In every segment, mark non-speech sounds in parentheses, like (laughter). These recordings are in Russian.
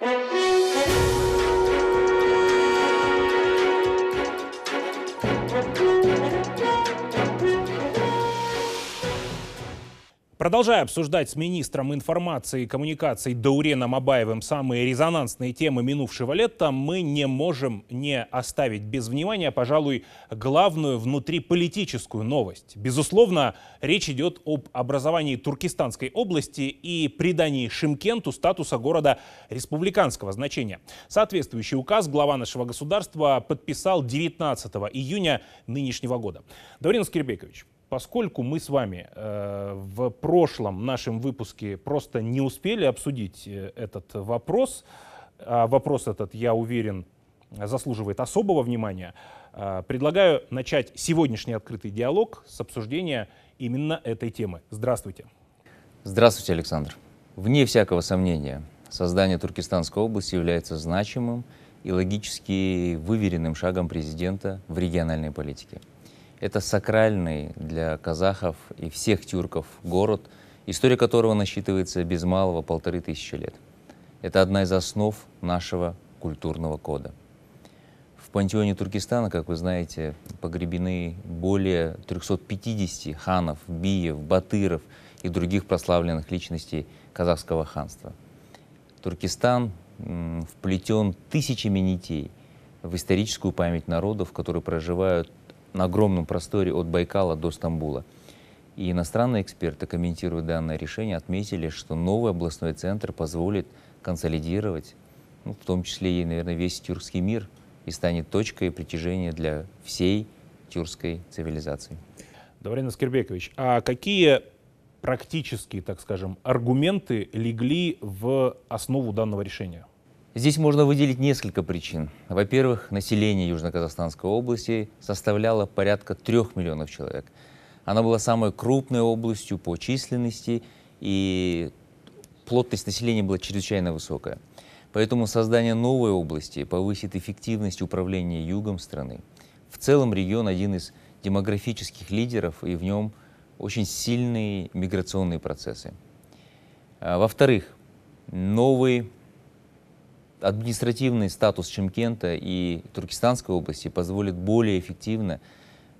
Thank (laughs) you. Продолжая обсуждать с министром информации и коммуникаций Дауреном Абаевым самые резонансные темы минувшего лета, мы не можем не оставить без внимания, пожалуй, главную внутриполитическую новость. Безусловно, речь идет об образовании Туркестанской области и придании Шимкенту статуса города республиканского значения. Соответствующий указ глава нашего государства подписал 19 июня нынешнего года. Даурен Скирбекович, поскольку мы с вами э, в прошлом нашем выпуске просто не успели обсудить э, этот вопрос, а вопрос этот, я уверен, заслуживает особого внимания, э, предлагаю начать сегодняшний открытый диалог с обсуждения именно этой темы. Здравствуйте. Здравствуйте, Александр. Вне всякого сомнения, создание Туркестанской области является значимым и логически выверенным шагом президента в региональной политике. Это сакральный для казахов и всех тюрков город, история которого насчитывается без малого полторы тысячи лет. Это одна из основ нашего культурного кода. В пантеоне Туркестана, как вы знаете, погребены более 350 ханов, биев, батыров и других прославленных личностей казахского ханства. Туркестан вплетен тысячами нитей в историческую память народов, которые проживают на огромном просторе от Байкала до Стамбула. И иностранные эксперты, комментируя данное решение, отметили, что новый областной центр позволит консолидировать, ну, в том числе и, наверное, весь тюркский мир, и станет точкой притяжения для всей тюркской цивилизации. Даврин Аскербекович, а какие практические, так скажем, аргументы легли в основу данного решения? Здесь можно выделить несколько причин. Во-первых, население Южно-Казахстанской области составляло порядка трех миллионов человек. Она была самой крупной областью по численности, и плотность населения была чрезвычайно высокая. Поэтому создание новой области повысит эффективность управления югом страны. В целом регион один из демографических лидеров, и в нем очень сильные миграционные процессы. А, во-вторых, новый административный статус Чемкента и Туркестанской области позволит более эффективно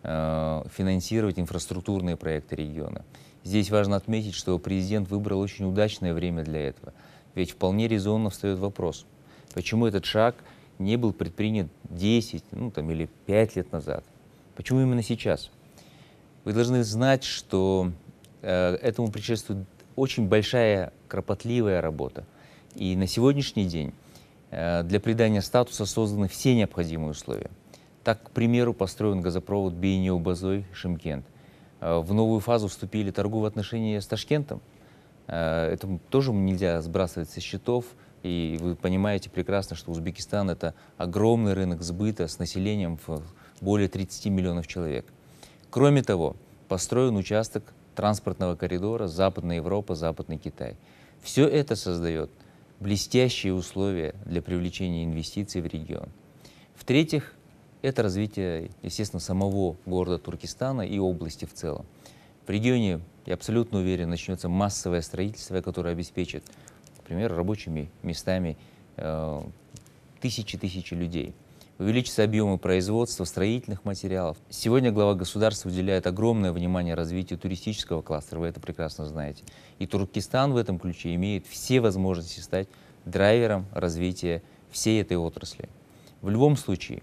э, финансировать инфраструктурные проекты региона. Здесь важно отметить, что президент выбрал очень удачное время для этого. Ведь вполне резонно встает вопрос, почему этот шаг не был предпринят 10 ну, там, или 5 лет назад? Почему именно сейчас? Вы должны знать, что э, этому предшествует очень большая кропотливая работа. И на сегодняшний день Э, для придания статуса созданы все необходимые условия. Так, к примеру, построен газопровод Бейнеу-Базой-Шимкент. Э, в новую фазу вступили торговые отношения с Ташкентом. Э, это тоже нельзя сбрасывать со счетов. И вы понимаете прекрасно, что Узбекистан – это огромный рынок сбыта с населением в более 30 миллионов человек. Кроме того, построен участок транспортного коридора Западная Европа, Западный Китай. Все это создает – блестящие условия для привлечения инвестиций в регион. В-третьих, это развитие, естественно, самого города Туркестана и области в целом. В регионе, я абсолютно уверен, начнется массовое строительство, которое обеспечит, например, рабочими местами э, тысячи-тысячи людей увеличатся объемы производства строительных материалов. Сегодня глава государства уделяет огромное внимание развитию туристического кластера, вы это прекрасно знаете. И Туркестан в этом ключе имеет все возможности стать драйвером развития всей этой отрасли. В любом случае,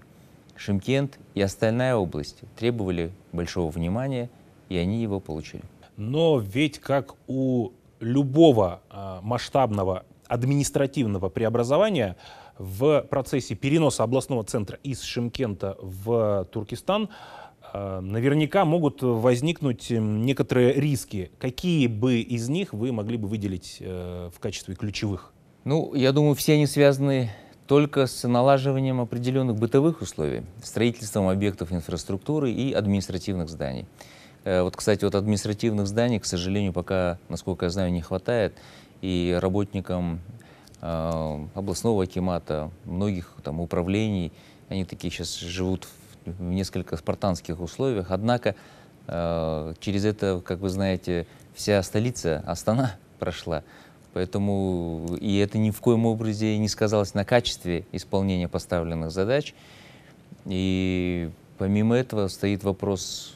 Шимкент и остальная область требовали большого внимания, и они его получили. Но ведь как у любого а, масштабного административного преобразования, в процессе переноса областного центра из Шимкента в Туркестан э, наверняка могут возникнуть некоторые риски. Какие бы из них вы могли бы выделить э, в качестве ключевых? Ну, я думаю, все они связаны только с налаживанием определенных бытовых условий, строительством объектов инфраструктуры и административных зданий. Э, вот, кстати, вот административных зданий, к сожалению, пока, насколько я знаю, не хватает. И работникам а, областного акимата, многих там управлений. Они такие сейчас живут в несколько спартанских условиях. Однако а, через это, как вы знаете, вся столица Астана (laughs) прошла. Поэтому и это ни в коем образе не сказалось на качестве исполнения поставленных задач. И помимо этого стоит вопрос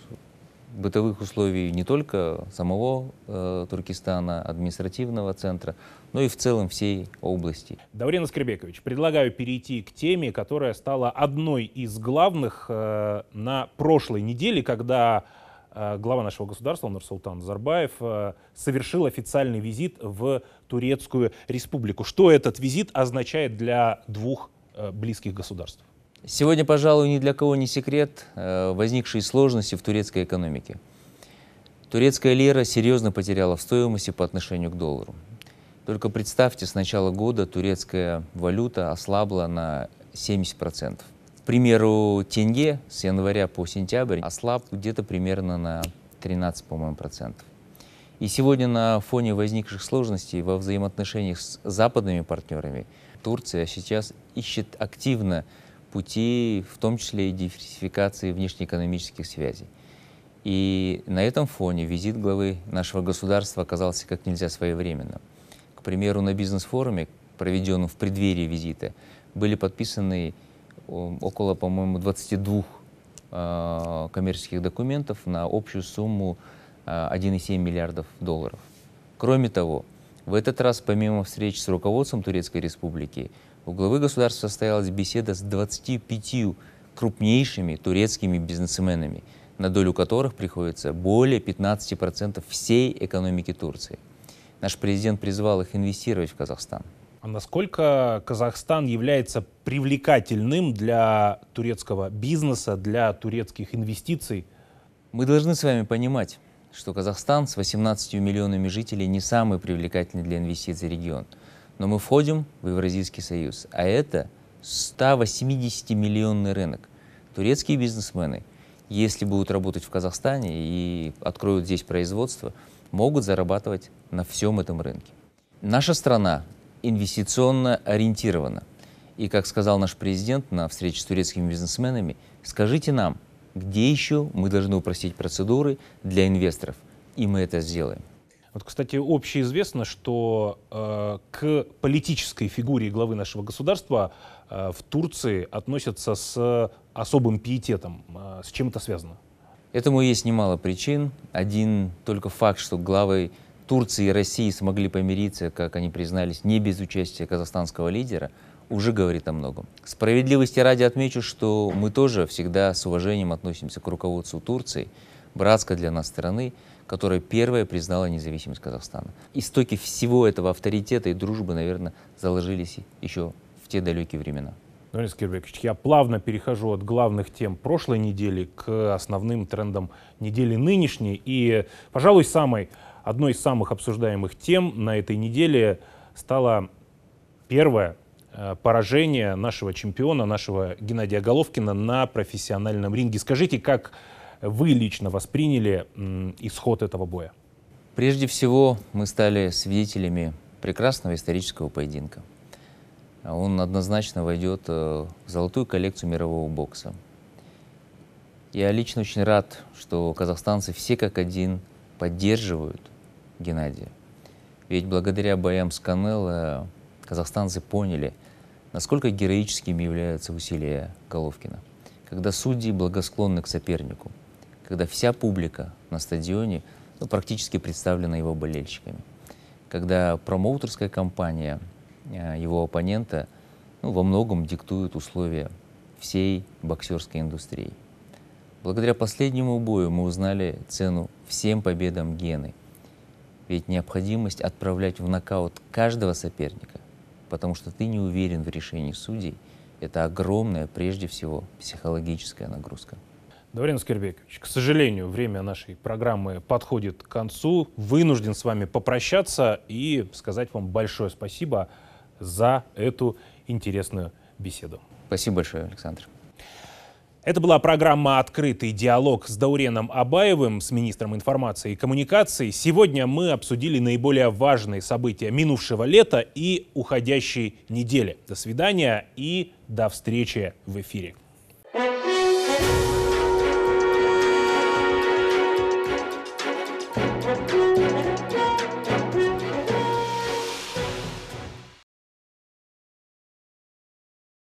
бытовых условий не только э, самого э, Туркестана, административного центра, но и в целом всей области. Даврина Скребекович, предлагаю перейти к теме, которая стала одной из главных э, на прошлой неделе, когда э, глава нашего государства Нурсултан Назарбаев э, совершил официальный визит в Турецкую республику. Что этот визит означает для двух э, близких государств? Сегодня, пожалуй, ни для кого не секрет э, возникшие сложности в турецкой экономике. Турецкая лира серьезно потеряла в стоимости по отношению к доллару. Только представьте, с начала года турецкая валюта ослабла на 70%. К примеру, тенге с января по сентябрь ослаб где-то примерно на 13, по-моему, процентов. И сегодня на фоне возникших сложностей во взаимоотношениях с западными партнерами Турция сейчас ищет активно пути, в том числе и диверсификации внешнеэкономических связей. И на этом фоне визит главы нашего государства оказался как нельзя своевременным. К примеру, на бизнес-форуме, проведенном в преддверии визита, были подписаны около, по-моему, 22 э, а, коммерческих документов на общую сумму 1,7 а, миллиардов долларов. Кроме того, в этот раз, помимо встреч с руководством Турецкой Республики, у главы государства состоялась беседа с 25 крупнейшими турецкими бизнесменами, на долю которых приходится более 15% всей экономики Турции. Наш президент призвал их инвестировать в Казахстан. А насколько Казахстан является привлекательным для турецкого бизнеса, для турецких инвестиций? Мы должны с вами понимать, что Казахстан с 18 миллионами жителей не самый привлекательный для инвестиций регион – но мы входим в Евразийский союз, а это 180-миллионный рынок. Турецкие бизнесмены, если будут работать в Казахстане и откроют здесь производство, могут зарабатывать на всем этом рынке. Наша страна инвестиционно ориентирована. И, как сказал наш президент на встрече с турецкими бизнесменами, скажите нам, где еще мы должны упростить процедуры для инвесторов, и мы это сделаем. Вот, кстати, общеизвестно, что э, к политической фигуре главы нашего государства э, в Турции относятся с особым пиететом. Э, с чем это связано? Этому есть немало причин. Один только факт, что главы Турции и России смогли помириться, как они признались, не без участия казахстанского лидера, уже говорит о многом. Справедливости ради отмечу, что мы тоже всегда с уважением относимся к руководству Турции, братской для нас страны которая первая признала независимость Казахстана. Истоки всего этого авторитета и дружбы, наверное, заложились еще в те далекие времена. Донис Кирбекович, я плавно перехожу от главных тем прошлой недели к основным трендам недели нынешней. И, пожалуй, самой, одной из самых обсуждаемых тем на этой неделе стало первое э, поражение нашего чемпиона, нашего Геннадия Головкина на профессиональном ринге. Скажите, как вы лично восприняли исход этого боя? Прежде всего, мы стали свидетелями прекрасного исторического поединка. Он однозначно войдет э, в золотую коллекцию мирового бокса. Я лично очень рад, что казахстанцы все как один поддерживают Геннадия. Ведь благодаря боям с Канело э, казахстанцы поняли, насколько героическими являются усилия Головкина, когда судьи благосклонны к сопернику – когда вся публика на стадионе ну, практически представлена его болельщиками. Когда промоутерская компания э, его оппонента ну, во многом диктует условия всей боксерской индустрии. Благодаря последнему бою мы узнали цену всем победам Гены. Ведь необходимость отправлять в нокаут каждого соперника, потому что ты не уверен в решении судей, это огромная, прежде всего, психологическая нагрузка. Дворин Скирбекович, к сожалению, время нашей программы подходит к концу. Вынужден с вами попрощаться и сказать вам большое спасибо за эту интересную беседу. Спасибо большое, Александр. Это была программа «Открытый диалог» с Дауреном Абаевым, с министром информации и коммуникаций. Сегодня мы обсудили наиболее важные события минувшего лета и уходящей недели. До свидания и до встречи в эфире.